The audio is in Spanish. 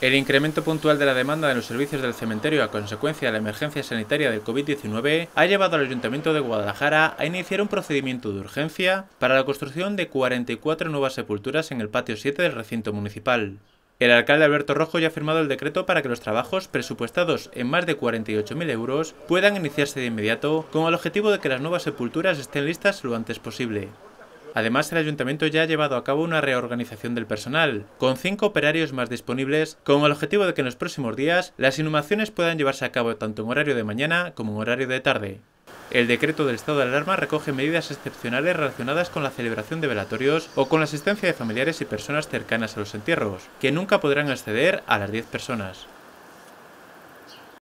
El incremento puntual de la demanda de los servicios del cementerio a consecuencia de la emergencia sanitaria del COVID-19 ha llevado al Ayuntamiento de Guadalajara a iniciar un procedimiento de urgencia para la construcción de 44 nuevas sepulturas en el patio 7 del recinto municipal. El alcalde Alberto Rojo ya ha firmado el decreto para que los trabajos, presupuestados en más de 48.000 euros, puedan iniciarse de inmediato con el objetivo de que las nuevas sepulturas estén listas lo antes posible. Además, el ayuntamiento ya ha llevado a cabo una reorganización del personal, con cinco operarios más disponibles, con el objetivo de que en los próximos días las inhumaciones puedan llevarse a cabo tanto en horario de mañana como en horario de tarde. El decreto del estado de alarma recoge medidas excepcionales relacionadas con la celebración de velatorios o con la asistencia de familiares y personas cercanas a los entierros, que nunca podrán acceder a las 10 personas.